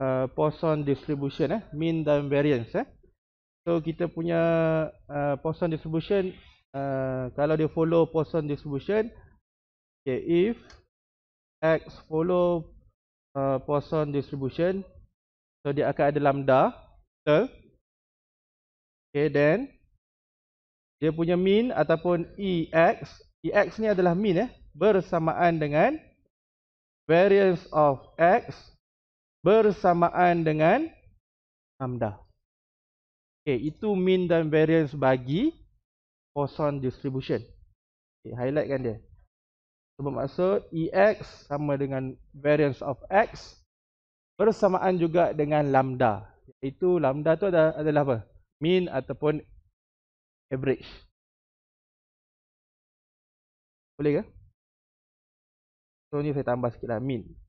uh, Poisson distribution eh mean dan variance eh so kita punya uh, Poisson distribution uh, kalau dia follow Poisson distribution okay if x follow uh, Poisson distribution so dia akan ada lambda term okay then dia punya mean ataupun ex ex ni adalah mean eh bersamaan dengan variance of x bersamaan dengan lambda. Okay, itu mean dan variance bagi Poisson distribution. Okay, highlightkan dia. So, bermaksud EX sama dengan variance of X bersamaan juga dengan lambda. Itu lambda tu adalah, adalah apa? Mean ataupun average. Boleh ke? So ni saya tambah sikit lah. Mean.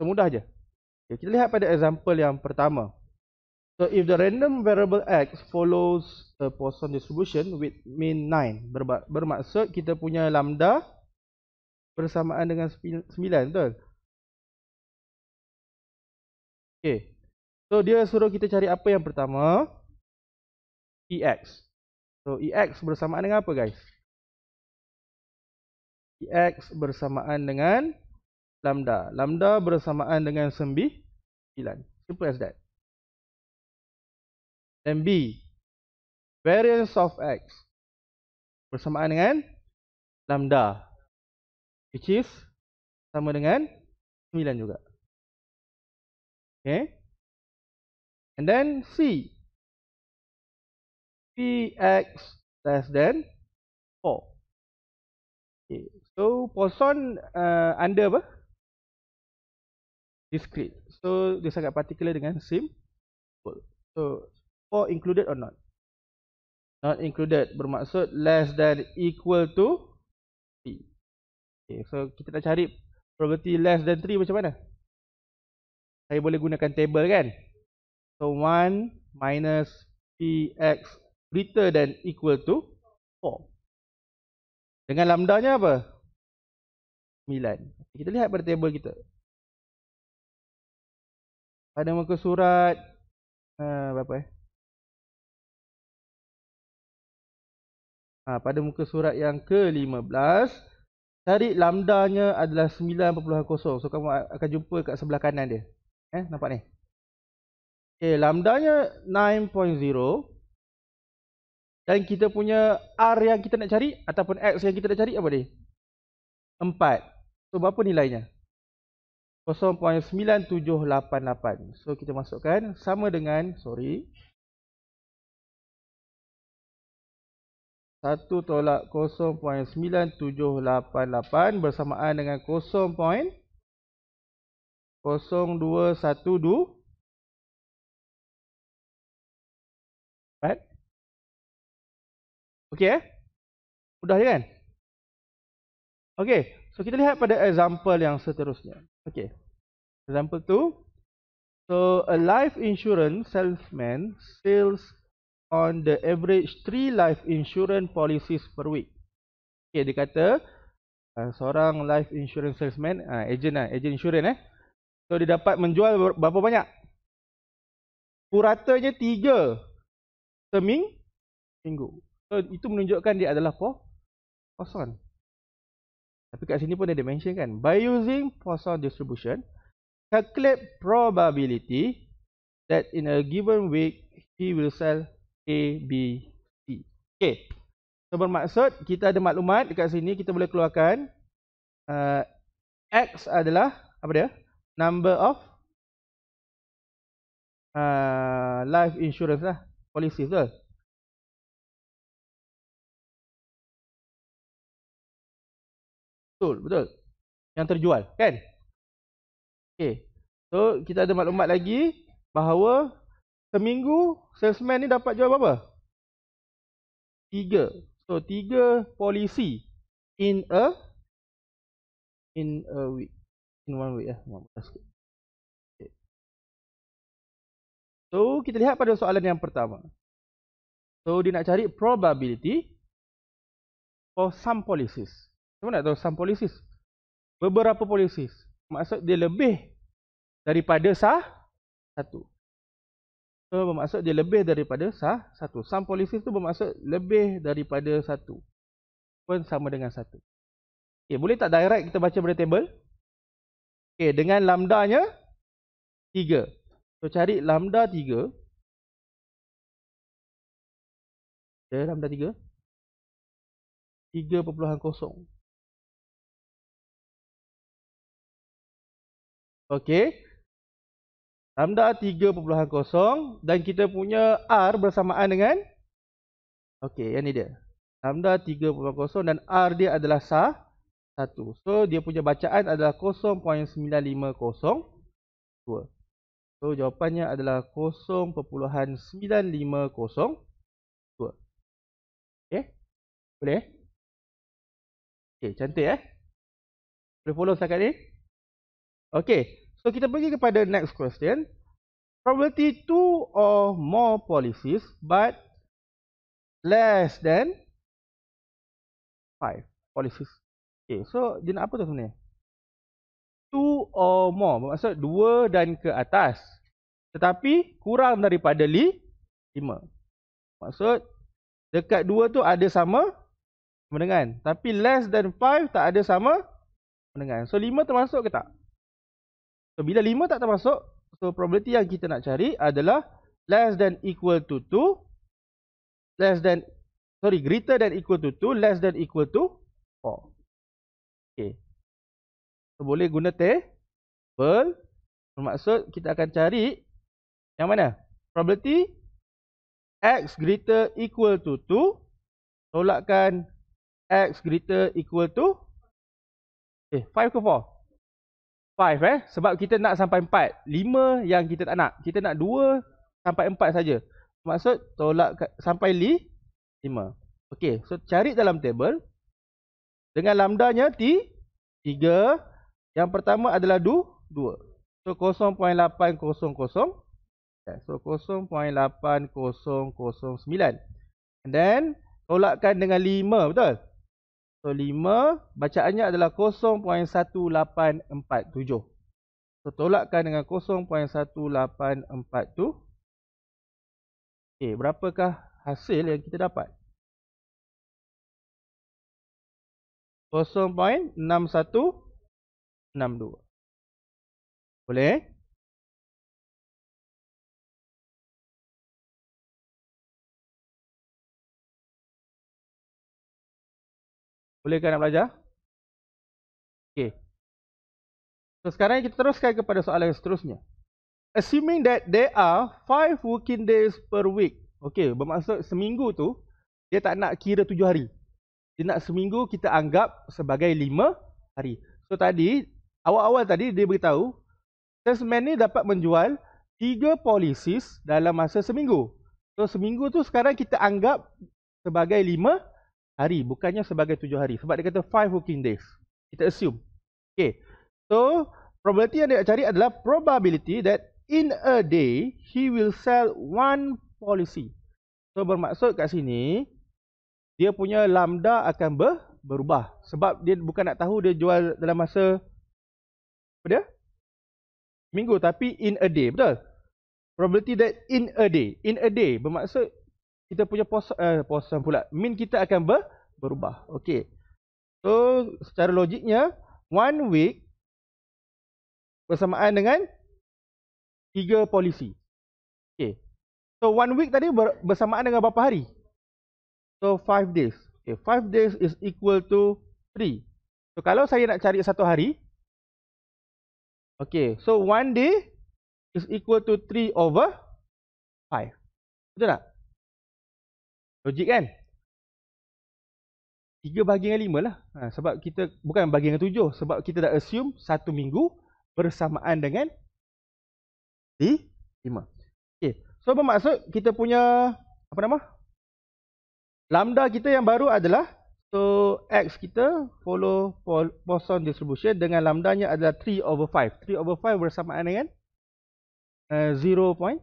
Semudah je. Okay, kita lihat pada example yang pertama. So if the random variable x follows a Poisson distribution with mean 9. Bermaksud kita punya lambda bersamaan dengan 9 betul? Okay. So dia suruh kita cari apa yang pertama? Ex. So Ex bersamaan dengan apa guys? Ex bersamaan dengan lambda. Lambda bersamaan dengan sembi 9. Simple as that. Dan B. Variance of X. Bersamaan dengan lambda. Which is sama dengan sembilan juga. Okay. And then C. p x less than 4. Okay. So, Poisson uh, under apa? discrete. So dia sangat particular dengan sim. So for included or not? Not included bermaksud less than equal to p. Okay, so kita nak cari probability less than 3 macam mana? Saya boleh gunakan table kan? So 1 minus px greater than equal to 4. Dengan lambdanya apa? 9. Kita lihat pada table kita pada muka surat uh, berapa eh? Ha, pada muka surat yang ke-15 cari lambdanya adalah 9.0. So kamu akan jumpa kat sebelah kanan dia. Eh, nampak ni. Okey, lambdanya 9.0 dan kita punya R yang kita nak cari ataupun X yang kita nak cari apa dia? 4. So berapa nilainya? 0.9788 so kita masukkan sama dengan sorry 1 tolak 0.9788 bersamaan dengan 0.0212 ok eh mudah je kan ok so kita lihat pada example yang seterusnya Okay. Example 2. So, a life insurance salesman sells on the average three life insurance policies per week. Okay, dia kata uh, seorang life insurance salesman, uh, agent lah, uh, agent insurance eh. So, dia dapat menjual berapa banyak? Puratanya tiga seming minggu. So, itu menunjukkan dia adalah apa? Kosong. Tapi kat sini pun dia ada mention kan. By using Poisson distribution, calculate probability that in a given week, he will sell A, B, C. Okay. So, bermaksud kita ada maklumat dekat sini. Kita boleh keluarkan. Uh, X adalah, apa dia? Number of uh, life insurance lah. Policies lah. Betul, betul. Yang terjual, kan? Okey. So, kita ada maklumat lagi bahawa seminggu salesman ni dapat jual berapa? Tiga. So, tiga polisi in a in a week. In one week lah. Ya. Okay. So, kita lihat pada soalan yang pertama. So, dia nak cari probability for some policies. Siapa nak tahu? Some policies. Beberapa polisis Maksud dia lebih daripada sah satu. So, bermaksud dia lebih daripada sah satu. Some policies tu bermaksud lebih daripada satu. Pun sama dengan satu. Okay, boleh tak direct kita baca pada table? Okay, dengan lambdanya tiga. So, cari lambda tiga. Ada lambda tiga? Tiga perpuluhan kosong. Okey. Lambda 3.0 dan kita punya R bersamaan dengan Okey, yang ni dia. Lambda 3.0 dan R dia adalah sah 1. So dia punya bacaan adalah 0.9502. So jawapannya adalah 0.9502. Okey. Boleh? Okey, cantik eh? Boleh follow setakat ni? Okay. So, kita pergi kepada next question. Probability two or more policies but less than five policies. Okay. So, dia nak apa tu sebenarnya? Two or more. Bermaksud dua dan ke atas. Tetapi kurang daripada li, lima. Maksud dekat dua tu ada sama dengan. Tapi less than five tak ada sama dengan. So, lima termasuk ke tak? So, bila 5 tak termasuk, so probability yang kita nak cari adalah less than equal to 2, less than, sorry, greater than equal to 2, less than equal to 4. Okay. So, boleh guna T, table. Bermaksud kita akan cari yang mana? Probability x greater equal to 2. Tolakkan x greater equal to. Okay, eh, 5 ke 4? 5 eh sebab kita nak sampai 4 5 yang kita tak nak kita nak 2 sampai 4 saja maksud tolak sampai li 5 okey so cari dalam table dengan lambdanya t 3 yang pertama adalah du 2 so 0.800 so 0.8009 and then tolakkan dengan 5 betul So 5 bacaannya adalah 0.1847. So tolakkan dengan 0.1847. Okey, berapakah hasil yang kita dapat? 0.6162. Boleh? Bolehkah nak belajar? Okey. So sekarang kita teruskan kepada soalan yang seterusnya. Assuming that there are five working days per week. Okey, bermaksud seminggu tu dia tak nak kira tujuh hari. Dia nak seminggu kita anggap sebagai lima hari. So tadi, awal-awal tadi dia beritahu salesman ni dapat menjual tiga polisis dalam masa seminggu. So seminggu tu sekarang kita anggap sebagai lima hari hari bukannya sebagai tujuh hari sebab dia kata five working days kita assume okay so probability yang dia nak cari adalah probability that in a day he will sell one policy so bermaksud kat sini dia punya lambda akan ber, berubah sebab dia bukan nak tahu dia jual dalam masa apa dia minggu tapi in a day betul probability that in a day in a day bermaksud kita punya posan eh, posan pula min kita akan ber, berubah okey so secara logiknya one week bersamaan dengan tiga polisi okey so one week tadi ber, bersamaan dengan berapa hari so five days okey five days is equal to three so kalau saya nak cari satu hari okey so one day is equal to three over five. betul tak Logik kan? Tiga bahagian dengan lima lah. Ha, sebab kita, bukan bahagian dengan tujuh. Sebab kita dah assume satu minggu bersamaan dengan di lima. Okay. So, bermaksud kita punya, apa nama? Lambda kita yang baru adalah, so X kita follow Poisson distribution dengan lambdanya adalah 3 over 5. 3 over 5 bersamaan dengan uh, 0.6. 4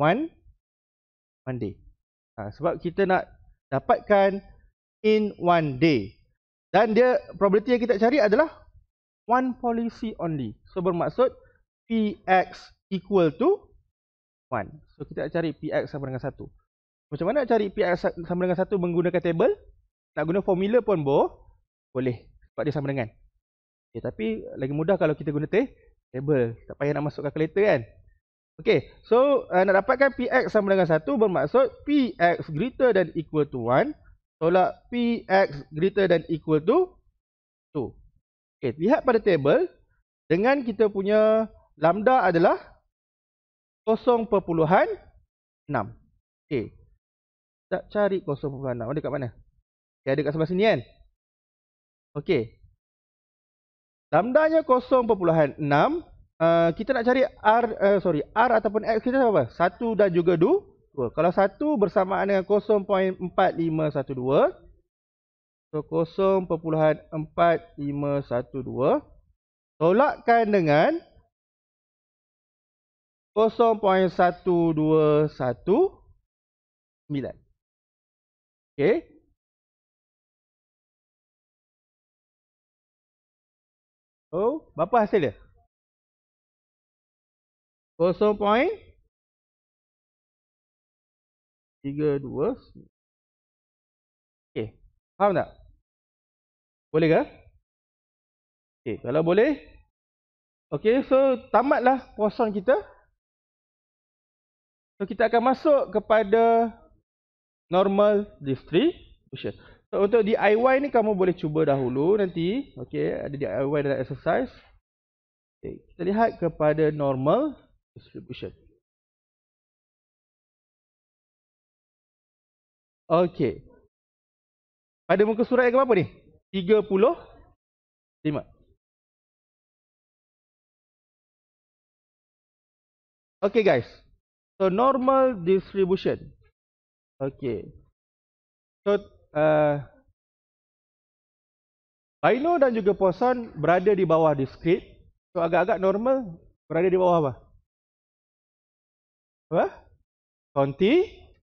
one one day. Ha, sebab kita nak dapatkan in one day. Dan dia probability yang kita cari adalah one policy only. So bermaksud px equal to one. So kita nak cari px sama dengan satu. Macam mana nak cari px sama dengan satu menggunakan table? Nak guna formula pun boh. Boleh. Sebab dia sama dengan. Okay, eh, tapi lagi mudah kalau kita guna table. Tak payah nak masuk kalkulator kan. Okay, so uh, nak dapatkan Px sama dengan 1 bermaksud Px greater than equal to 1 tolak Px greater than equal to 2. Okay, lihat pada table. Dengan kita punya lambda adalah 0.6. Okay. Tak cari 0.6. Ada kat mana? Okay, ada kat sebelah sini kan? Okay. Lambdanya 0.6 uh, kita nak cari R uh, sorry R ataupun X kita apa? Satu dan juga dua. Kalau satu bersamaan dengan 0.4512 so 0.4512 tolakkan dengan 0.1219. Okey. Oh, berapa hasil dia? 0.32 Okey, faham tak? Boleh ke? Okey, kalau boleh. Okey, so tamatlah kosong kita. So kita akan masuk kepada normal distribution. Oh, so untuk DIY ni kamu boleh cuba dahulu nanti. Okey, ada DIY dalam exercise. Okey, kita lihat kepada normal أسلوب أشد أوكي Pada muka surat yang berapa ni? 35. Okay guys. So normal distribution. Okay. So uh, Bino dan juga Poisson berada di bawah discrete. So agak-agak normal berada di bawah apa? apa? Conti.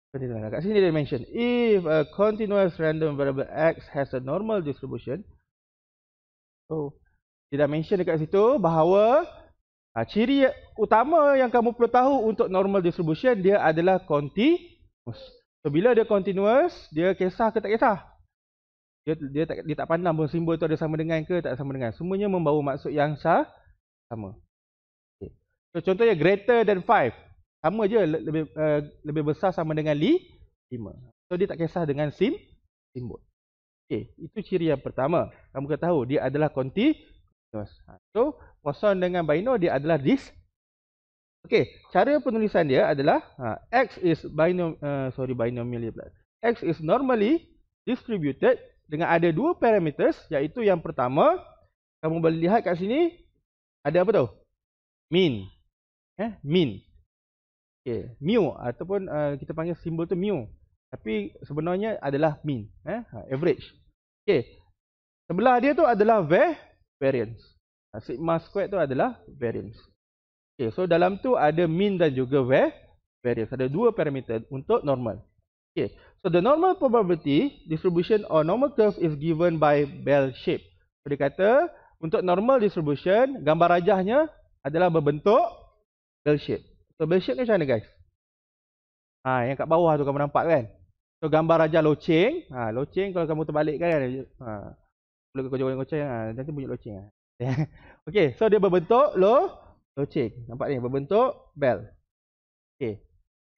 Conti lah. Kat sini dia mention. If a continuous random variable X has a normal distribution. oh dia dah mention dekat situ bahawa ha, ciri utama yang kamu perlu tahu untuk normal distribution dia adalah continuous. So, bila dia continuous, dia kisah ke tak kisah? Dia, dia, tak, dia tak pandang pun simbol tu ada sama dengan ke tak sama dengan. Semuanya membawa maksud yang sah, sama. Okay. So, contohnya greater than 5 sama je lebih uh, lebih besar sama dengan li 5. So dia tak kisah dengan sim simbol. Okey, itu ciri yang pertama. Kamu kena tahu dia adalah konti ha, So poson dengan binor dia adalah dis. Okey, cara penulisan dia adalah ha, x is binom uh, eh, sorry binomial pula. X is normally distributed dengan ada dua parameters iaitu yang pertama kamu boleh lihat kat sini ada apa tu? Mean. Eh, mean. Okay, mu ataupun uh, kita panggil simbol tu mu. Tapi sebenarnya adalah mean, eh? Ha, average. Okay, sebelah dia tu adalah variance. Ha, sigma squared tu adalah variance. Okay, so dalam tu ada mean dan juga variance. Ada dua parameter untuk normal. Okay, so the normal probability distribution or normal curve is given by bell shape. So, dia kata untuk normal distribution, gambar rajahnya adalah berbentuk bell shape. So bell-shaped ni macam mana guys? Ha, yang kat bawah tu kamu nampak kan? So gambar raja loceng. Ha, loceng kalau kamu terbalikkan kan? Ha, kocok kau goceng-goceng, ha, nanti bunyi loceng. Ha. okay, so dia berbentuk lo loceng. Nampak ni? Berbentuk bell. Okay.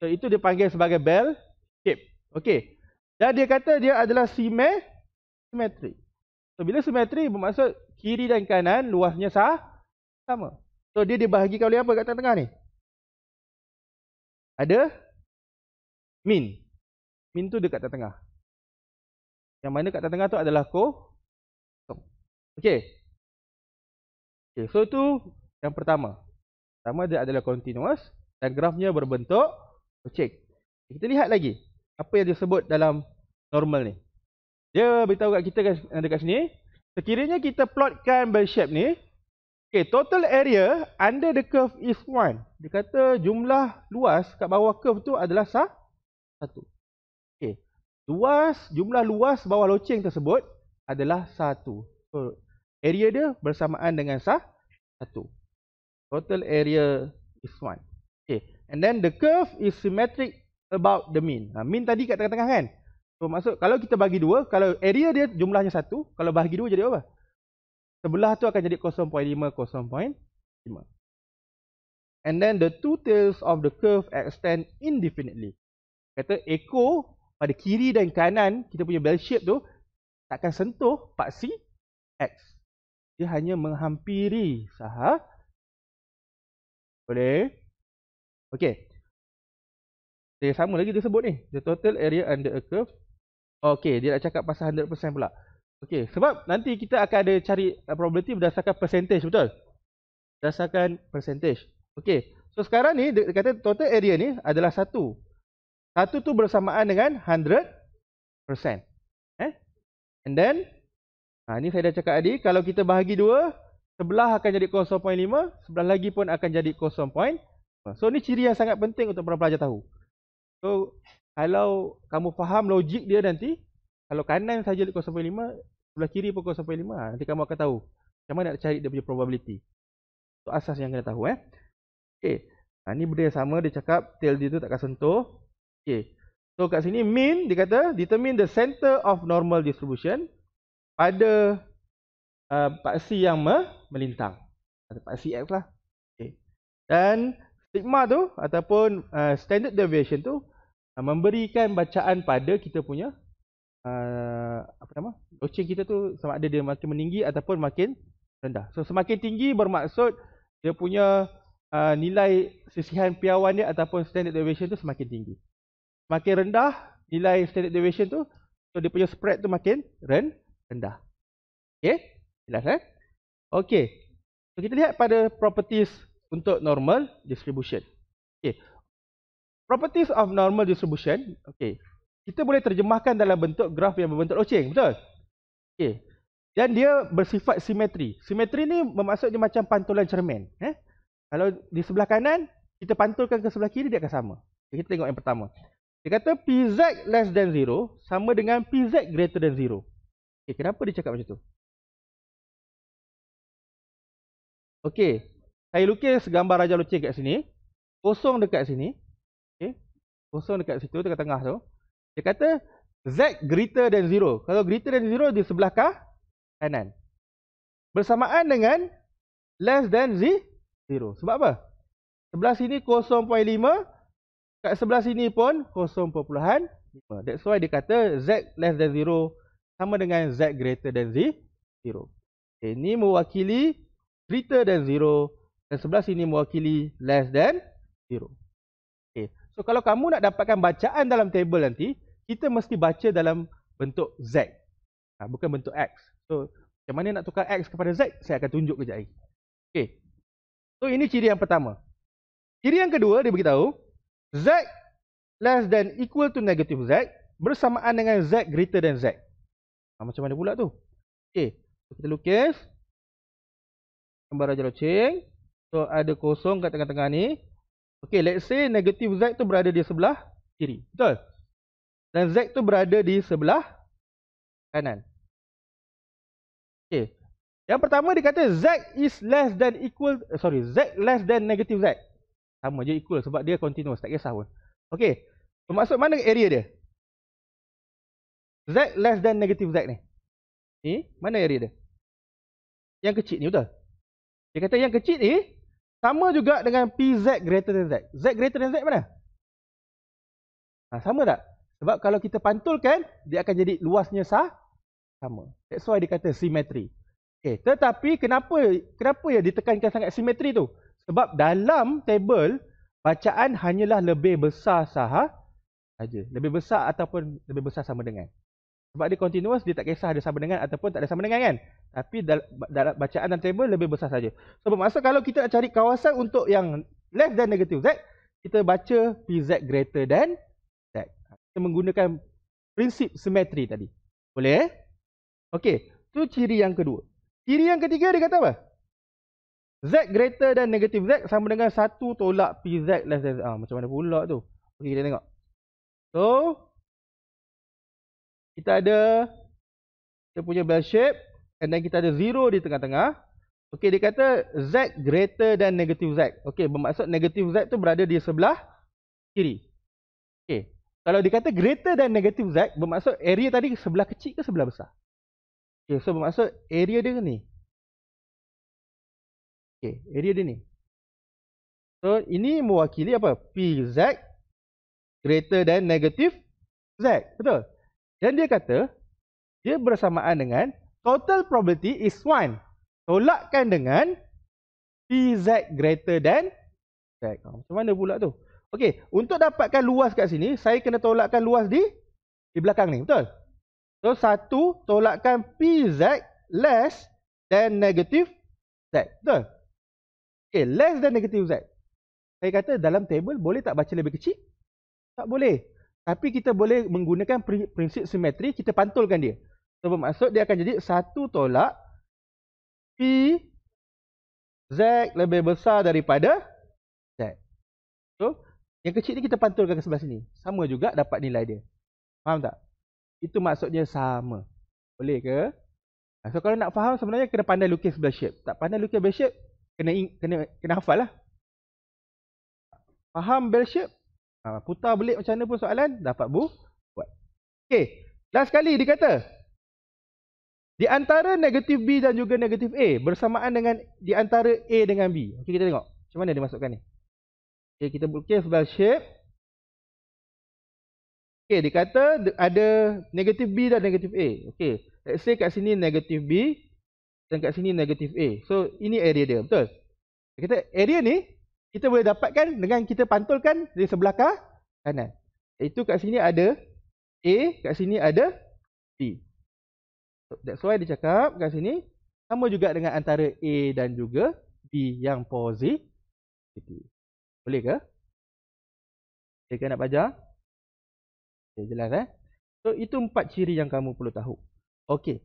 So itu dia panggil sebagai bell shape. Okay. Dan dia kata dia adalah simetri. So bila simetri bermaksud kiri dan kanan luasnya sah, sama. So dia dibahagikan oleh apa kat tengah-tengah ni? ada min. Min tu dekat tengah. Yang mana dekat tengah tu adalah ko. Okey. Okey, so tu yang pertama. Pertama dia adalah continuous dan grafnya berbentuk kocek. Kita lihat lagi apa yang dia sebut dalam normal ni. Dia beritahu kat kita kan dekat sini, sekiranya kita plotkan bell shape ni, Okay, total area under the curve is 1. Dia kata jumlah luas kat bawah curve tu adalah sah 1. Okay. Luas, jumlah luas bawah loceng tersebut adalah 1. So, area dia bersamaan dengan sah 1. Total area is 1. Okay. And then the curve is symmetric about the mean. Ha, mean tadi kat tengah-tengah kan? So, maksud kalau kita bagi 2, kalau area dia jumlahnya 1, kalau bagi 2 jadi apa? Sebelah tu akan jadi 0.5, 0.5. And then the two tails of the curve extend indefinitely. Kata ekor pada kiri dan kanan kita punya bell shape tu takkan sentuh paksi X. Dia hanya menghampiri sahab. Boleh? Okay. Dia sama lagi dia sebut ni. The total area under a curve. Okay, dia nak cakap pasal 100% pula. Okey, sebab nanti kita akan ada cari uh, probability berdasarkan percentage, betul? Berdasarkan percentage. Okey. So sekarang ni dia kata total area ni adalah 1. satu tu bersamaan dengan 100%. Eh? And then ha ni saya dah cakap tadi kalau kita bahagi dua, sebelah akan jadi 0.5, sebelah lagi pun akan jadi 0.5. So ni ciri yang sangat penting untuk para pelajar tahu. So kalau kamu faham logik dia nanti kalau kanan saja sebelah kiri pukul sampai 5 ha, nanti kamu akan tahu macam mana nak cari dia punya probability itu asas yang kena tahu eh okey ha, ni benda yang sama dia cakap tail dia tu takkan sentuh okey so kat sini mean dia kata determine the center of normal distribution pada uh, paksi yang me melintang atau paksi x lah okey dan sigma tu ataupun uh, standard deviation tu uh, memberikan bacaan pada kita punya Ah, apa nama? Loceng kita tu sama ada dia makin meninggi ataupun makin rendah. So semakin tinggi bermaksud dia punya uh, nilai sisihan piawan dia ataupun standard deviation tu semakin tinggi. Makin rendah nilai standard deviation tu so dia punya spread tu makin ren rendah. Okey? Jelas eh? Okey. So kita lihat pada properties untuk normal distribution. Okey. Properties of normal distribution. Okey kita boleh terjemahkan dalam bentuk graf yang berbentuk loceng, betul? Okey. Dan dia bersifat simetri. Simetri ni bermaksudnya macam pantulan cermin, eh. Kalau di sebelah kanan kita pantulkan ke sebelah kiri dia akan sama. Kita tengok yang pertama. Dia kata PZ less than 0 sama dengan PZ greater than 0. Okey, kenapa dia cakap macam tu? Okey. Saya lukis gambar raja loceng kat sini. Kosong dekat sini. Okey. Kosong dekat situ dekat tengah tu. Dia kata Z greater than 0. Kalau greater than 0 di sebelah kah? kanan. Bersamaan dengan less than Z 0. Sebab apa? Sebelah sini 0.5. Kat sebelah sini pun 0.5. That's why dia kata Z less than 0 sama dengan Z greater than Z 0. Okay, ini mewakili greater than 0. Dan sebelah sini mewakili less than 0. Okay. So kalau kamu nak dapatkan bacaan dalam table nanti, kita mesti baca dalam bentuk Z. Ha, bukan bentuk X. So, macam mana nak tukar X kepada Z? Saya akan tunjuk kejap lagi. Okey. So, ini ciri yang pertama. Ciri yang kedua, dia beritahu. Z less than equal to negative Z bersamaan dengan Z greater than Z. Ha, macam mana pula tu? Okey. kita lukis. Gambar raja loceng. So, ada kosong kat tengah-tengah ni. Okey, let's say negative Z tu berada di sebelah kiri. Betul? Dan Z tu berada di sebelah kanan. Okay. Yang pertama dia kata Z is less than equal. Eh, sorry. Z less than negative Z. Sama je equal sebab dia continuous. Tak kisah pun. Okay. maksud mana area dia? Z less than negative Z ni. Ni. Mana area dia? Yang kecil ni betul? Dia kata yang kecil ni. Sama juga dengan PZ greater than Z. Z greater than Z mana? Ha, sama tak? Sebab kalau kita pantulkan, dia akan jadi luasnya sah sama. That's why dia kata simetri. Okay. Eh, tetapi kenapa kenapa ya ditekankan sangat simetri tu? Sebab dalam table, bacaan hanyalah lebih besar sah aja, Lebih besar ataupun lebih besar sama dengan. Sebab dia continuous, dia tak kisah ada sama dengan ataupun tak ada sama dengan kan? Tapi dalam bacaan dan table lebih besar saja. So bermaksud kalau kita nak cari kawasan untuk yang less than negative Z, kita baca PZ greater than kita menggunakan prinsip simetri tadi. Boleh eh? Okey, tu ciri yang kedua. Ciri yang ketiga dia kata apa? Z greater than negative Z sama dengan 1 tolak PZ less than Z. Ha, macam mana pula tu? Okey, kita tengok. So, kita ada, kita punya bell shape. And then kita ada zero di tengah-tengah. Okey, dia kata Z greater than negative Z. Okey, bermaksud negative Z tu berada di sebelah kiri. Okey, kalau dikata greater than negative Z, bermaksud area tadi sebelah kecil ke sebelah besar? Okay, so bermaksud area dia ni. Okay, area dia ni. So, ini mewakili apa? PZ greater than negative Z. Betul? Dan dia kata, dia bersamaan dengan total probability is 1. Tolakkan dengan PZ greater than Z. Ha, macam mana pula tu? Okey, untuk dapatkan luas kat sini, saya kena tolakkan luas di di belakang ni, betul? So, satu, tolakkan PZ less than negative Z, betul? Okey, less than negative Z. Saya kata dalam table boleh tak baca lebih kecil? Tak boleh. Tapi kita boleh menggunakan prinsip simetri, kita pantulkan dia. So, bermaksud dia akan jadi satu tolak P Z lebih besar daripada Z. So, yang kecil ni kita pantulkan ke sebelah sini. Sama juga dapat nilai dia. Faham tak? Itu maksudnya sama. Boleh ke? Ha, so kalau nak faham sebenarnya kena pandai lukis sebelah shape. Tak pandai lukis bell shape, kena kena kena hafal lah. Faham bell shape? Ha, putar belik macam mana pun soalan, dapat bu. Buat. Okay. Last kali dia kata. Di antara negatif B dan juga negatif A bersamaan dengan di antara A dengan B. Okay, kita tengok. Macam mana dia masukkan ni? Okay, kita lukis bell shape. Okay, dia kata ada negatif B dan negatif A. Okay, let's say kat sini negatif B dan kat sini negatif A. So, ini area dia, betul? Dia kata area ni kita boleh dapatkan dengan kita pantulkan dari sebelah kah kanan. Itu kat sini ada A, kat sini ada B. So, that's why dia cakap kat sini sama juga dengan antara A dan juga B yang positif. Boleh ke? Jika nak belajar? Okay, jelas eh? So, itu empat ciri yang kamu perlu tahu. Okey.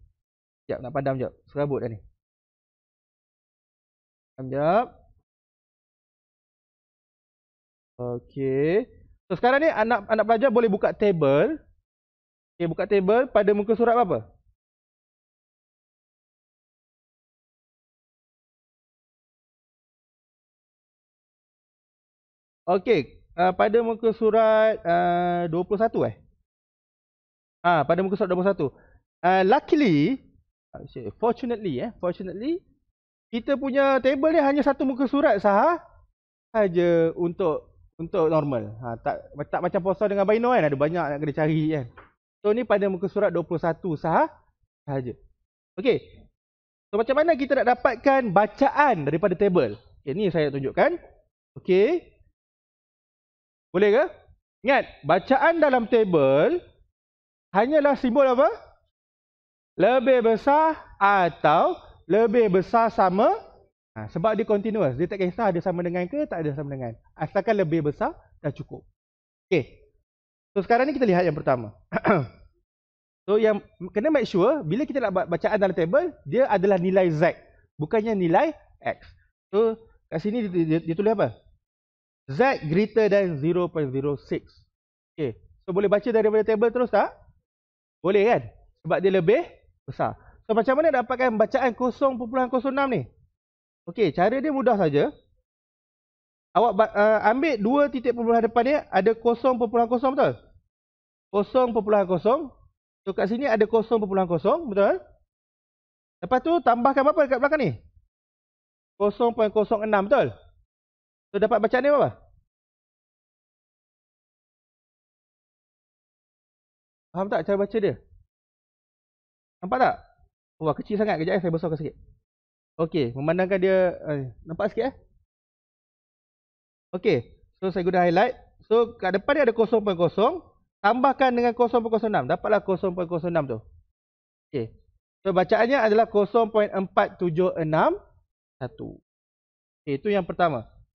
Sekejap, nak padam sekejap. Serabut dah ni. Padam sekejap. Okey. So, sekarang ni anak anak pelajar boleh buka table. Okey, buka table pada muka surat apa? Okey, uh, pada muka surat uh, 21 eh. Ah, ha, pada muka surat 21. Uh, luckily, fortunately eh, fortunately kita punya table ni hanya satu muka surat sah untuk untuk normal. Ha, tak tak macam puasa dengan Bino kan ada banyak nak kena cari kan. So ni pada muka surat 21 sah saja. Okey. So macam mana kita nak dapatkan bacaan daripada table? Okay, ni saya tunjukkan. Okey. Boleh ke? Ingat, bacaan dalam table hanyalah simbol apa? Lebih besar atau lebih besar sama. Ha, sebab dia continuous. Dia tak kisah ada sama dengan ke tak ada sama dengan. Asalkan lebih besar dah cukup. Okey. So sekarang ni kita lihat yang pertama. so yang kena make sure bila kita nak buat bacaan dalam table, dia adalah nilai Z. Bukannya nilai X. So kat sini dia, dia, dia tulis apa? Z greater than 0.06. Okay. So boleh baca daripada table terus tak? Boleh kan? Sebab dia lebih besar. So macam mana dapatkan bacaan 0.06 ni? Okay, cara dia mudah saja. Awak uh, ambil dua titik perpuluhan depan dia ada 0.0 betul? 0.0. So kat sini ada 0.0 betul? Lepas tu tambahkan apa dekat belakang ni? 0.06 betul? So dapat bacaan dia apa? Faham tak cara baca dia? Nampak tak? Wah kecil sangat kejap eh saya besarkan sikit. Okey, memandangkan dia eh, nampak sikit eh. Okey, so saya guna highlight. So kat depan dia ada 0.0, tambahkan dengan 0.06, dapatlah 0.06 tu. Okey. So bacaannya adalah 0.4761. Okey, itu yang pertama.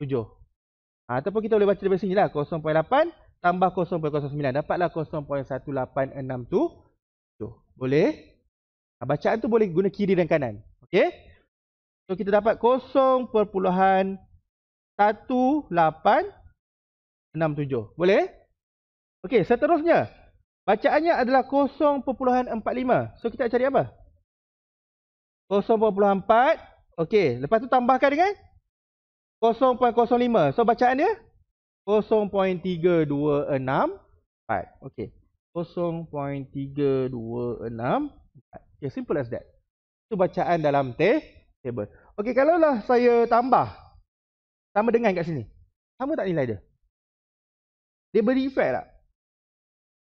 7. Ha, ataupun kita boleh baca daripada sini lah. 0.8 tambah 0.09. Dapatlah 0.1867. Boleh? Ha, bacaan tu boleh guna kiri dan kanan. Okey? So, kita dapat 0.1867. Boleh? Okey, seterusnya. Bacaannya adalah 0.45. So, kita cari apa? 0.4. Okey, lepas tu tambahkan dengan 0.45. 0.05. So bacaan dia 0.3264. Okey. 0.3264. Okay, simple as that. Itu bacaan dalam table. Okey, kalau lah saya tambah sama dengan kat sini. Sama tak nilai dia? Dia beri effect tak?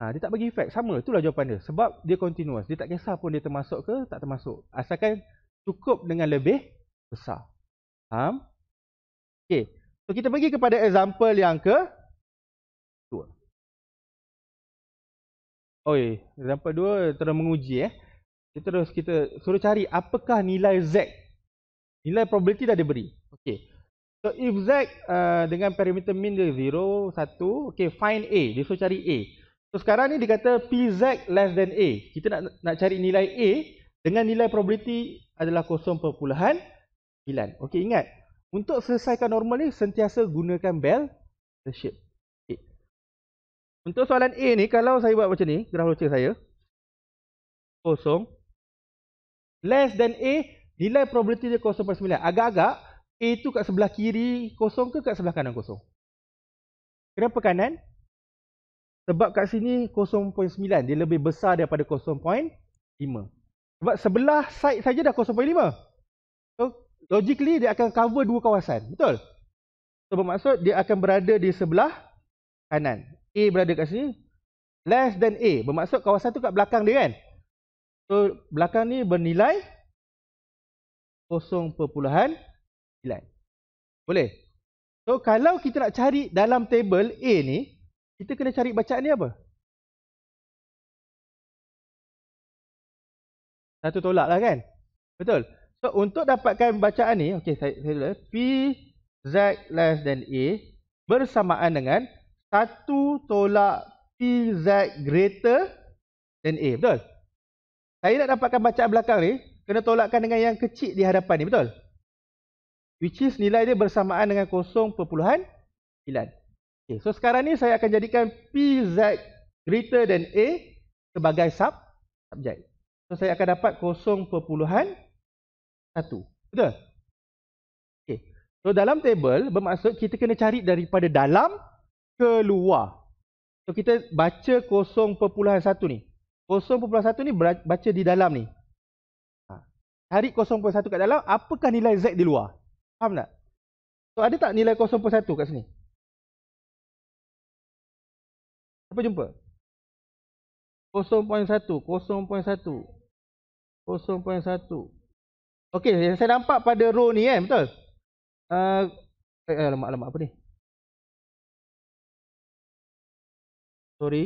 Ha, dia tak bagi effect, Sama. Itulah jawapan dia. Sebab dia continuous. Dia tak kisah pun dia termasuk ke tak termasuk. Asalkan cukup dengan lebih besar. Faham? Okey. So kita pergi kepada example yang ke dua. Oi, example dua terus menguji eh. Kita terus kita suruh cari apakah nilai z. Nilai probability dah diberi. Okey. So if z uh, dengan parameter min dia 0 1, okey find a, dia suruh cari a. So sekarang ni dikata kata pz less than a. Kita nak nak cari nilai a dengan nilai probability adalah 0.9. Okey ingat, untuk selesaikan normal ni, sentiasa gunakan bell the shape. Okay. Untuk soalan A ni, kalau saya buat macam ni, graf logik saya. Kosong. Less than A, nilai probability dia 0.9. Agak-agak, A tu kat sebelah kiri kosong ke kat sebelah kanan kosong? Kenapa kanan? Sebab kat sini 0.9. Dia lebih besar daripada 0.5. Sebab sebelah side saja dah 0.5 logically dia akan cover dua kawasan. Betul? So bermaksud dia akan berada di sebelah kanan. A berada kat sini. Less than A. Bermaksud kawasan tu kat belakang dia kan? So belakang ni bernilai 0.9. Boleh? So kalau kita nak cari dalam table A ni, kita kena cari bacaan ni apa? Satu tolak lah kan? Betul? So untuk dapatkan bacaan ni, okay saya saya dulu P Z less than A bersamaan dengan 1 tolak z greater than A. Betul? Saya nak dapatkan bacaan belakang ni, kena tolakkan dengan yang kecil di hadapan ni. Betul? Which is nilai dia bersamaan dengan 0.9. Okay, so sekarang ni saya akan jadikan z greater than A sebagai sub subjek. So saya akan dapat satu. Betul? Okey. So dalam table bermaksud kita kena cari daripada dalam ke luar. So kita baca 0.1 ni. 0.1 ni baca di dalam ni. Ha. Cari 0.1 kat dalam, apakah nilai Z di luar? Faham tak? So ada tak nilai 0.1 kat sini? Apa jumpa? 0.1, 0.1, 0.1, Okey, saya nampak pada row ni kan, betul? Uh, eh, alamak, alamak, apa ni? Sorry.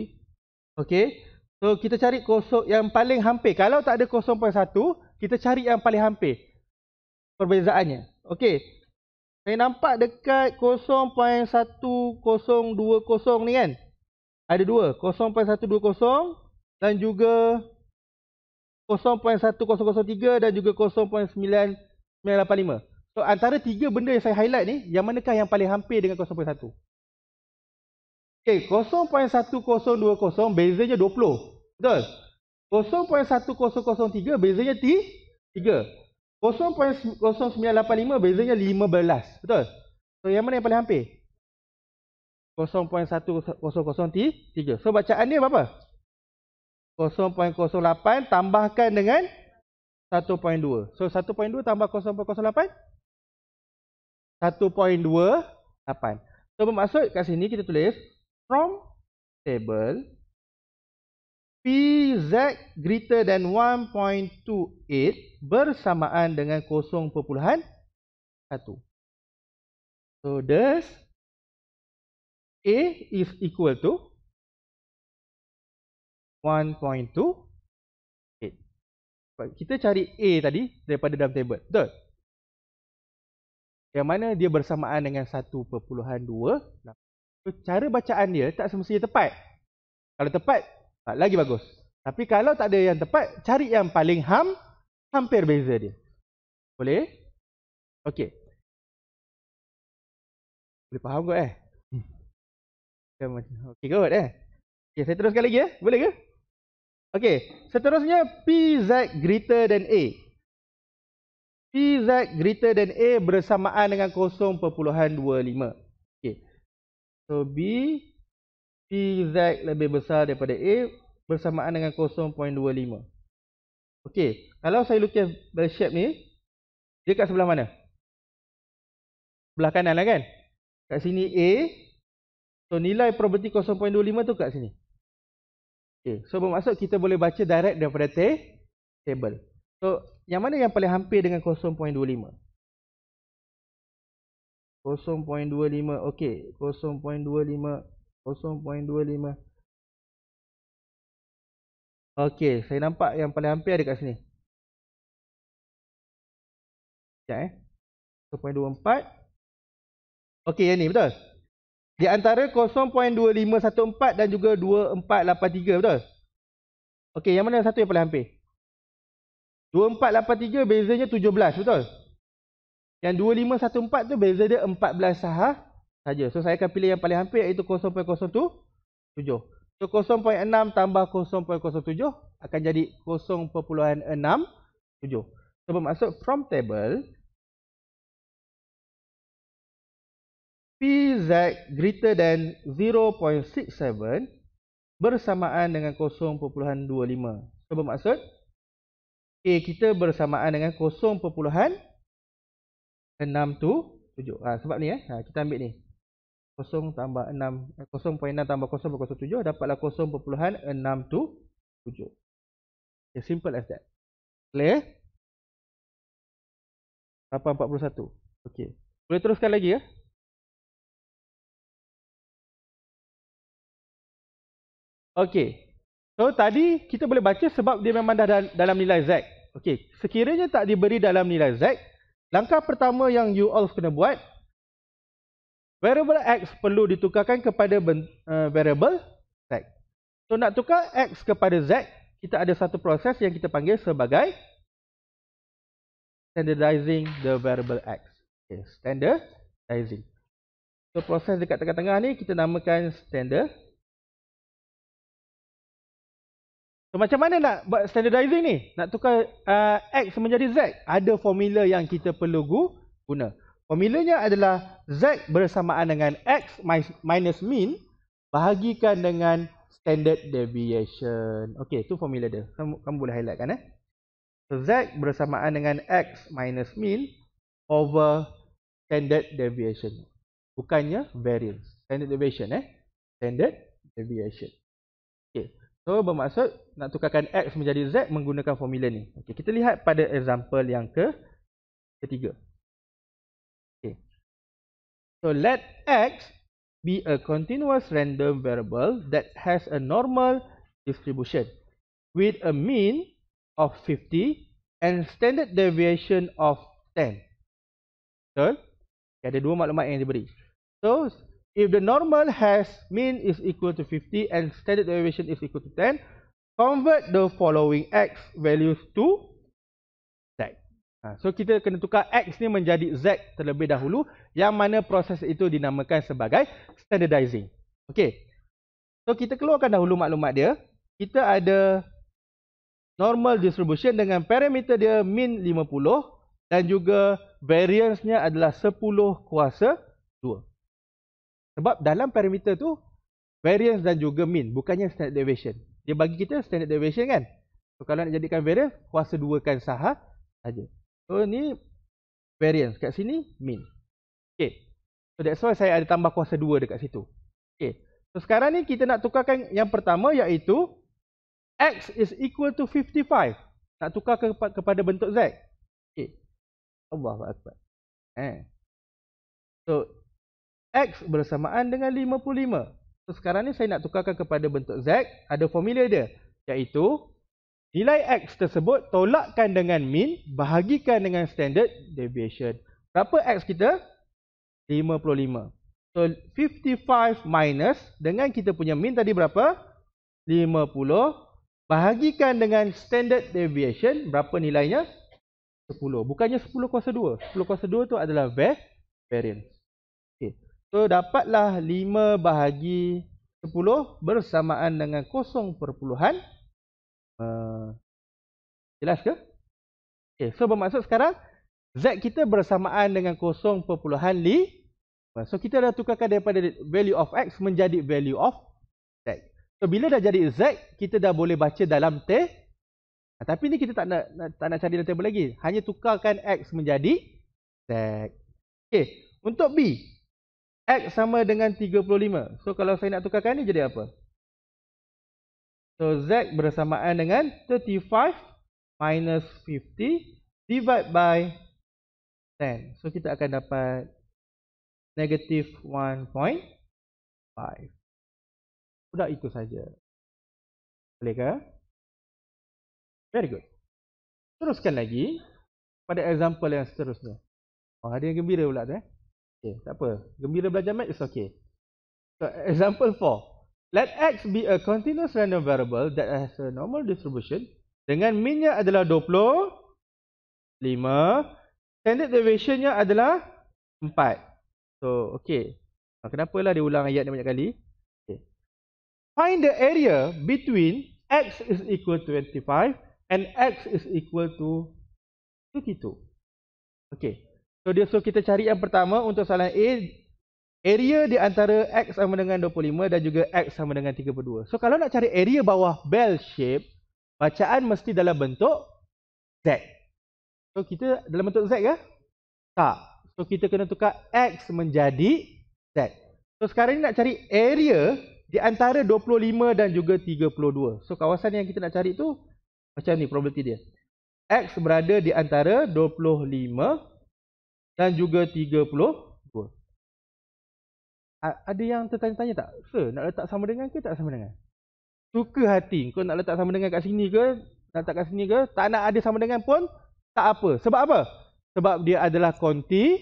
Okey. So, kita cari kosong yang paling hampir. Kalau tak ada 0.1, kita cari yang paling hampir. Perbezaannya. Okey. Saya nampak dekat 0.1020 ni kan? Ada dua. 0.120 dan juga 0.1003 dan juga 0.9985. So antara tiga benda yang saya highlight ni, yang manakah yang paling hampir dengan 0.1? Okey, 0.1020 bezanya 20. Betul? 0.1003 bezanya 3. 0.0985 bezanya 15. Betul? So yang mana yang paling hampir? 0.1003. So bacaan dia berapa? 0.1003. 0.08 tambahkan dengan 1.2. So 1.2 tambah 0.08 1.28. So bermaksud kat sini kita tulis from table PZ greater than 1.28 bersamaan dengan 0.1. So this A is equal to 1.28. Kita cari A tadi daripada dalam table. Betul? Yang mana dia bersamaan dengan 1.26. So, cara bacaan dia tak semestinya tepat. Kalau tepat, lagi bagus. Tapi kalau tak ada yang tepat, cari yang paling ham, hampir beza dia. Boleh? Okey. Boleh faham kot eh? Hmm. Okey kot eh? Okay, saya teruskan lagi ya? Boleh ke? Okey, seterusnya p PZ greater than A. z greater than A bersamaan dengan 0.25. Okey. So B p z lebih besar daripada A bersamaan dengan 0.25. Okey, kalau saya lukis bell shape ni, dia kat sebelah mana? Sebelah kanan lah kan? Kat sini A. So nilai probability 0.25 tu kat sini. 0.25. Okay. Ya, so bermaksud kita boleh baca direct daripada t table. So yang mana yang paling hampir dengan 0.25? 0.25. Okey, 0.25. Okey, saya nampak yang paling hampir ada kat sini. Sekejap eh. 0.24. Okey, yang ni betul? Di antara 0.2514 dan juga 2483 betul? Okey, yang mana satu yang paling hampir? 2483 bezanya 17 betul? Yang 2514 tu beza dia 14 sah saja. So saya akan pilih yang paling hampir iaitu 0.027. So 0.6 tambah 0.07 akan jadi 0.067. So bermaksud from table pz greater than 0.67 bersamaan dengan 0.25. So bermaksud A kita bersamaan dengan 0.627. Ha, ah, sebab ni eh. Ha, kita ambil ni. 0 tambah 6. 0.6 eh, tambah 0.07 dapatlah 0.627. Okay, ya, simple as that. Clear? 841. Okay. Boleh teruskan lagi ya. Okey. So tadi kita boleh baca sebab dia memang dah dalam nilai Z. Okey. Sekiranya tak diberi dalam nilai Z, langkah pertama yang you all kena buat, variable X perlu ditukarkan kepada uh, variable Z. So nak tukar X kepada Z, kita ada satu proses yang kita panggil sebagai standardizing the variable X. Okay, standardizing. So proses dekat tengah-tengah ni kita namakan standard. So macam mana nak buat standardizing ni? Nak tukar uh, X menjadi Z? Ada formula yang kita perlu guna. Formulanya adalah Z bersamaan dengan X minus mean bahagikan dengan standard deviation. Okey, tu formula dia. Kamu, kamu boleh highlight kan eh? So Z bersamaan dengan X minus mean over standard deviation. Bukannya variance. Standard deviation eh? Standard deviation. Okey. So bermaksud nak tukarkan X menjadi Z menggunakan formula ni. Okay, kita lihat pada example yang ke ketiga. Okay. So let X be a continuous random variable that has a normal distribution with a mean of 50 and standard deviation of 10. Betul? Okay, ada dua maklumat yang diberi. So If the normal has mean is equal to 50 and standard deviation is equal to 10, convert the following x values to z. Ha, so kita kena tukar x ni menjadi z terlebih dahulu yang mana proses itu dinamakan sebagai standardizing. Okay, So kita keluarkan dahulu maklumat dia. Kita ada normal distribution dengan parameter dia min 50 dan juga variance-nya adalah 10 kuasa 2. Sebab dalam parameter tu variance dan juga mean bukannya standard deviation. Dia bagi kita standard deviation kan. So kalau nak jadikan variance kuasa duakan sahah saja. So ni variance kat sini mean. Okey. So that's why saya ada tambah kuasa dua dekat situ. Okey. So sekarang ni kita nak tukarkan yang pertama iaitu x is equal to 55. Nak tukar ke, kepada bentuk z. Okey. Allahuakbar. Eh. So X bersamaan dengan 55. So, sekarang ni saya nak tukarkan kepada bentuk Z. Ada formula dia. Iaitu, nilai X tersebut tolakkan dengan mean bahagikan dengan standard deviation. Berapa X kita? 55. So, 55 minus dengan kita punya mean tadi berapa? 50. Bahagikan dengan standard deviation. Berapa nilainya? 10. Bukannya 10 kuasa 2. 10 kuasa 2 tu adalah variance. Okay. So dapatlah 5 bahagi 10 bersamaan dengan 0 perpuluhan. Uh, jelas ke? Okay, so bermaksud sekarang Z kita bersamaan dengan 0 perpuluhan li. So kita dah tukarkan daripada value of X menjadi value of Z. So bila dah jadi Z, kita dah boleh baca dalam T. Nah, tapi ni kita tak nak, nak tak nak cari dalam table lagi. Hanya tukarkan X menjadi Z. Okay, untuk B. X sama dengan 35. So kalau saya nak tukarkan ni jadi apa? So Z bersamaan dengan 35 minus 50 divide by 10. So kita akan dapat negative 1.5. Sudah itu saja. Bolehkah? Very good. Teruskan lagi pada example yang seterusnya. Oh, ada yang gembira pula tu eh. Okay, tak apa. Gembira belajar math is okay. So, example 4. Let X be a continuous random variable that has a normal distribution dengan minnya adalah 25, standard deviationnya adalah 4. So, okay. Ah, kenapalah dia ulang ayat ni banyak kali? Okay. Find the area between X is equal to 25 and X is equal to 22. Okay. So dia suruh kita cari yang pertama untuk soalan A area di antara x sama dengan 25 dan juga x sama dengan 32. So kalau nak cari area bawah bell shape, bacaan mesti dalam bentuk z. So kita dalam bentuk z ke? Ya? Tak. So kita kena tukar x menjadi z. So sekarang ni nak cari area di antara 25 dan juga 32. So kawasan yang kita nak cari tu macam ni probability dia. X berada di antara 25 dan juga 32. Ada yang tertanya-tanya tak? Sir, nak letak sama dengan ke tak sama dengan? Suka hati. Kau nak letak sama dengan kat sini ke? Nak letak kat sini ke? Tak nak ada sama dengan pun? Tak apa. Sebab apa? Sebab dia adalah konti.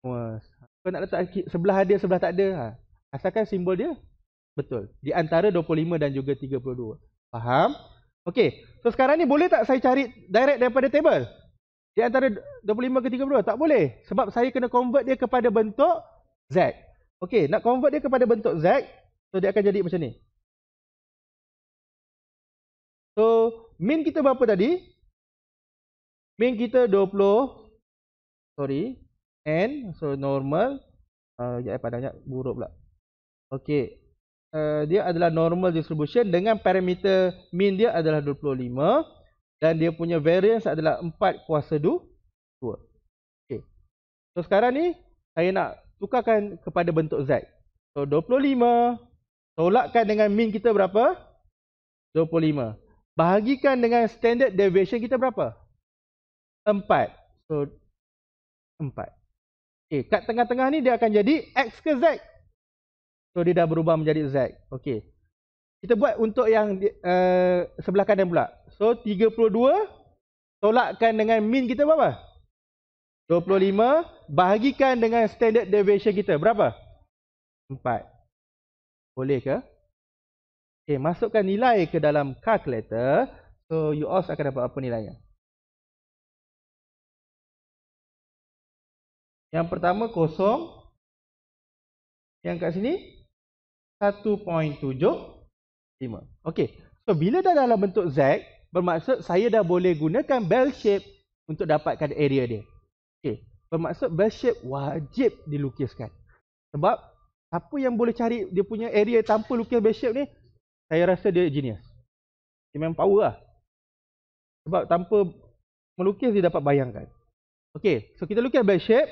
Kau nak letak sebelah ada, sebelah tak ada. Ha, asalkan simbol dia betul. Di antara 25 dan juga 32. Faham? Okey. So sekarang ni boleh tak saya cari direct daripada table? Di antara 25 ke 32 tak boleh sebab saya kena convert dia kepada bentuk Z. Okey, nak convert dia kepada bentuk Z, so dia akan jadi macam ni. So, min kita berapa tadi? Min kita 20 sorry, n so normal uh, ya padanya buruk pula. Okey. Uh, eh, dia adalah normal distribution dengan parameter min dia adalah 25 dan dia punya variance adalah 4 kuasa 2. Okay. So sekarang ni saya nak tukarkan kepada bentuk Z. So 25 tolakkan dengan min kita berapa? 25. Bahagikan dengan standard deviation kita berapa? 4. So 4. Okay. Kat tengah-tengah ni dia akan jadi X ke Z. So dia dah berubah menjadi Z. Okay. Kita buat untuk yang uh, sebelah kanan pula. So 32 tolakkan dengan min kita berapa? 25 bahagikan dengan standard deviation kita berapa? 4. Boleh ke? okay eh, masukkan nilai ke dalam calculator. So you all akan dapat apa nilainya? Yang pertama kosong. Yang kat sini 1.75. Okey. So bila dah dalam bentuk Z, bermaksud saya dah boleh gunakan bell shape untuk dapatkan area dia. Okey, bermaksud bell shape wajib dilukiskan. Sebab siapa yang boleh cari dia punya area tanpa lukis bell shape ni, saya rasa dia genius. Dia memang power lah. Sebab tanpa melukis dia dapat bayangkan. Okey, so kita lukis bell shape,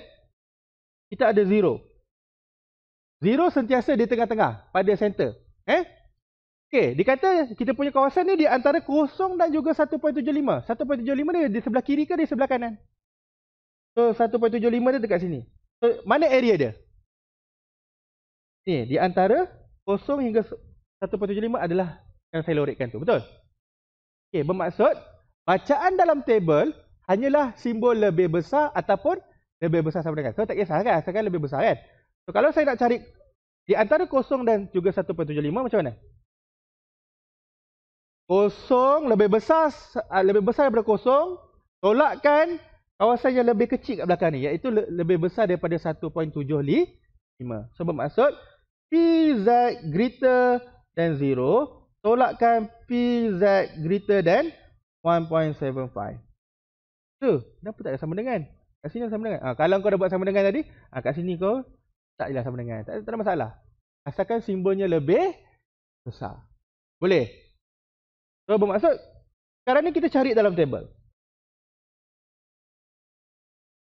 kita ada zero. Zero sentiasa di tengah-tengah pada center. Eh? Okey, dikata kita punya kawasan ni di antara kosong dan juga 1.75. 1.75 ni di sebelah kiri ke di sebelah kanan? So 1.75 dia dekat sini. So, mana area dia? Ni, di antara kosong hingga 1.75 adalah yang saya lorikkan tu. Betul? Okey, bermaksud bacaan dalam table hanyalah simbol lebih besar ataupun lebih besar sama dengan. So tak kisah kan? Asalkan lebih besar kan? So kalau saya nak cari di antara kosong dan juga 1.75 macam mana? kosong lebih besar ah, lebih besar daripada kosong tolakkan kawasan yang lebih kecil kat belakang ni iaitu lebih besar daripada 1.75 so bermaksud z greater than 0 tolakkan z greater than 1.75 tu kenapa tak ada sama dengan kat sini sama dengan ha, kalau kau dah buat sama dengan tadi ha, kat sini kau tak jelas sama dengan tak, tak ada masalah asalkan simbolnya lebih besar boleh So bermaksud sekarang ni kita cari dalam table.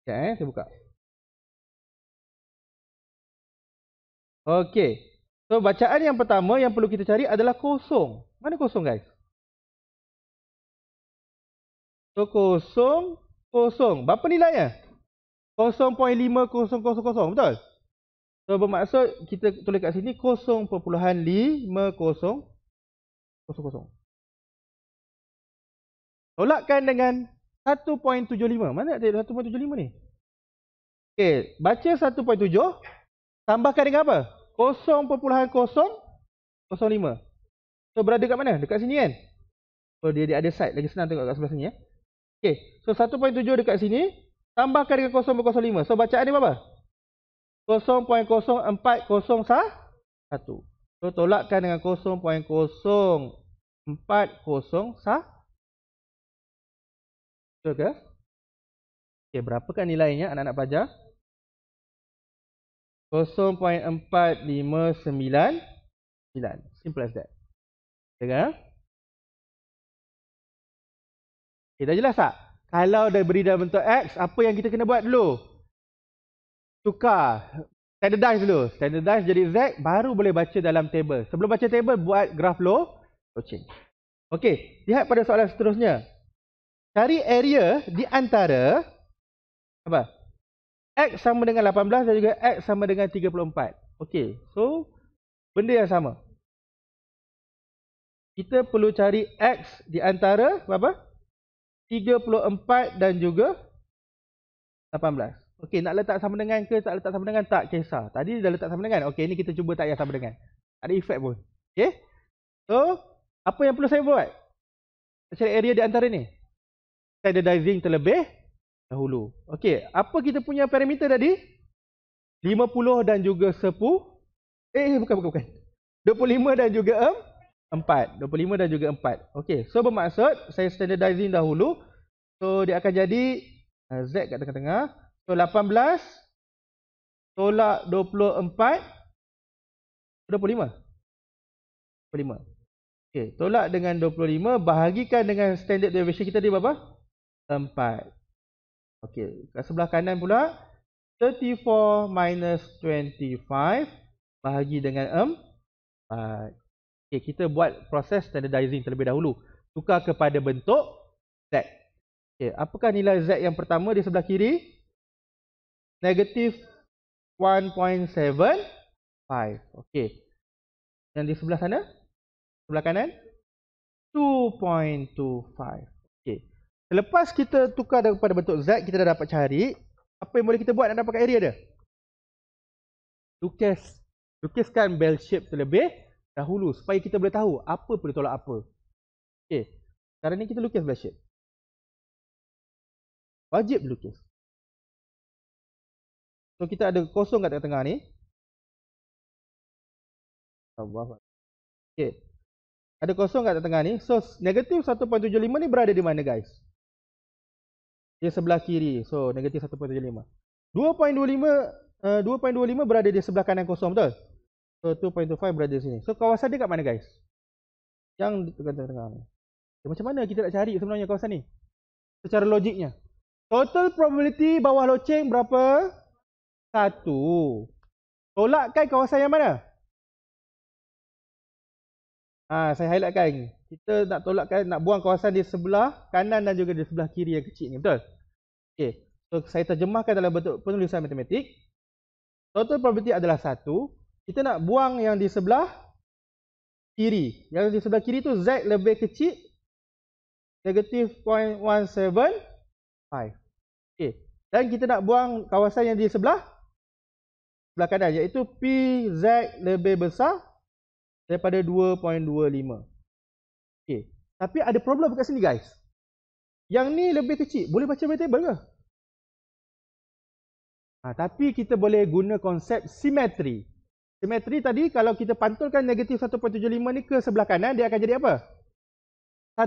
Okay, eh, saya buka. Okey. So bacaan yang pertama yang perlu kita cari adalah kosong. Mana kosong guys? So kosong, kosong. Berapa nilainya? 0.5000 betul? So bermaksud kita tulis kat sini 0.500 Tolakkan dengan 1.75. Mana ada 1.75 ni? Okey, baca 1.7 tambahkan dengan apa? 0.005. So berada kat mana? Dekat sini kan? So dia, dia ada side lagi senang tengok kat sebelah sini ya. Okey, so 1.7 dekat sini tambahkan dengan 0.05. So bacaan dia berapa? 0.0401. So tolakkan dengan 0.0401. Betul ke? Okey, berapakah nilainya anak-anak pelajar? 0.4599. Simple as that. Betul ke? Okey, dah jelas tak? Kalau dah beri dalam bentuk X, apa yang kita kena buat dulu? Tukar. Standardize dulu. Standardize jadi Z, baru boleh baca dalam table. Sebelum baca table, buat graph low. Okey. Okey, lihat pada soalan seterusnya cari area di antara apa? X sama dengan 18 dan juga X sama dengan 34. Okey. So, benda yang sama. Kita perlu cari X di antara apa 34 dan juga 18. Okey, nak letak sama dengan ke tak letak sama dengan tak kisah. Tadi dah letak sama dengan. Okey, ni kita cuba tak yang sama dengan. Tak ada efek pun. Okey. So, apa yang perlu saya buat? Cari area di antara ni standardizing terlebih dahulu. Okey, apa kita punya parameter tadi? 50 dan juga 10. Eh, eh, bukan, bukan, bukan. 25 dan juga um, 4. 25 dan juga 4. Okey, so bermaksud saya standardizing dahulu. So, dia akan jadi eh, Z kat tengah-tengah. So, 18 tolak 24 25. 25. Okey, tolak dengan 25 bahagikan dengan standard deviation kita dia berapa? empat. Okey, kat sebelah kanan pula 34 minus 25 bahagi dengan empat. Okey, kita buat proses standardizing terlebih dahulu. Tukar kepada bentuk Z. Okey, apakah nilai Z yang pertama di sebelah kiri? Negatif 1.75. Okey. Dan di sebelah sana? Sebelah kanan? 2.25. Lepas kita tukar daripada bentuk Z, kita dah dapat cari. Apa yang boleh kita buat nak dapatkan area dia? Lukis. Lukiskan bell shape terlebih dahulu. Supaya kita boleh tahu apa boleh tolak apa. Okey. Sekarang ni kita lukis bell shape. Wajib lukis. So kita ada kosong kat tengah-tengah ni. Okey. Ada kosong kat tengah ni. So negatif 1.75 ni berada di mana guys? dia sebelah kiri. So negatif 1.75. 2.25 uh, 2.25 berada di sebelah kanan kosong betul? So 2.25 berada di sini. So kawasan dia kat mana guys? Yang di tengah ni. Ya, macam mana kita nak cari sebenarnya kawasan ni? Secara logiknya. Total probability bawah loceng berapa? 1. Tolakkan kawasan yang mana? Ah, ha, saya highlightkan kita nak tolakkan nak buang kawasan di sebelah kanan dan juga di sebelah kiri yang kecil ni betul okey so saya terjemahkan dalam bentuk penulisan matematik total probability adalah satu. kita nak buang yang di sebelah kiri yang di sebelah kiri tu z lebih kecil negatif 0.175 okey dan kita nak buang kawasan yang di sebelah sebelah kanan iaitu pz lebih besar daripada 2.25 tapi ada problem dekat sini guys. Yang ni lebih kecil. Boleh baca by table ke? Ha, tapi kita boleh guna konsep simetri. Simetri tadi kalau kita pantulkan negatif 1.75 ni ke sebelah kanan, dia akan jadi apa?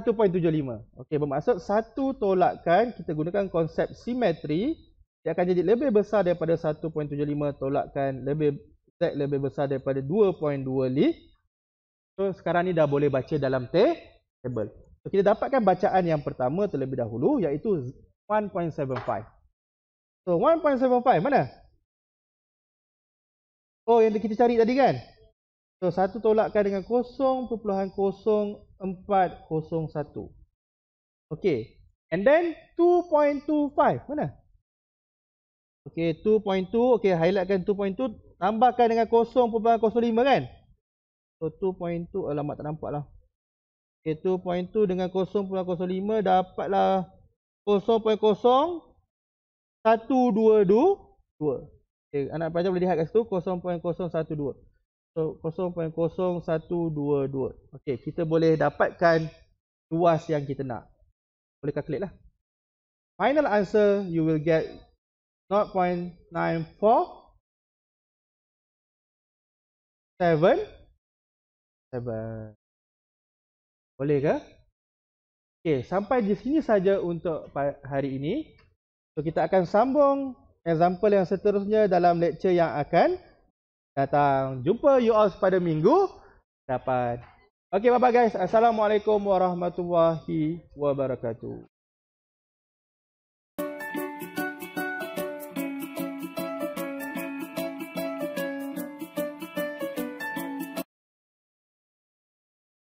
1.75. Okey, bermaksud 1 tolakkan, kita gunakan konsep simetri. Dia akan jadi lebih besar daripada 1.75 tolakkan lebih lebih besar daripada 2.2 So, sekarang ni dah boleh baca dalam t table. So, kita dapatkan bacaan yang pertama terlebih dahulu iaitu 1.75. So 1.75 mana? Oh yang kita cari tadi kan? So 1 tolakkan dengan 0.0401. Okay. And then 2.25 mana? Okay 2.2. Okay highlightkan 2.2. Tambahkan dengan 0.05 kan? So 2.2. Alamak tak nampak lah. 0.2 okay, 2.2 dengan 0.05 dapatlah 0.0122 okay, anak pelajar boleh lihat kat situ 0.0122 so 0.0122 okey kita boleh dapatkan luas yang kita nak boleh calculate lah final answer you will get 0.94 Seven. 7 boleh ke? Okey, sampai di sini saja untuk hari ini. So kita akan sambung example yang seterusnya dalam lecture yang akan datang. Jumpa you all pada minggu depan. Okey, bye bye guys. Assalamualaikum warahmatullahi wabarakatuh.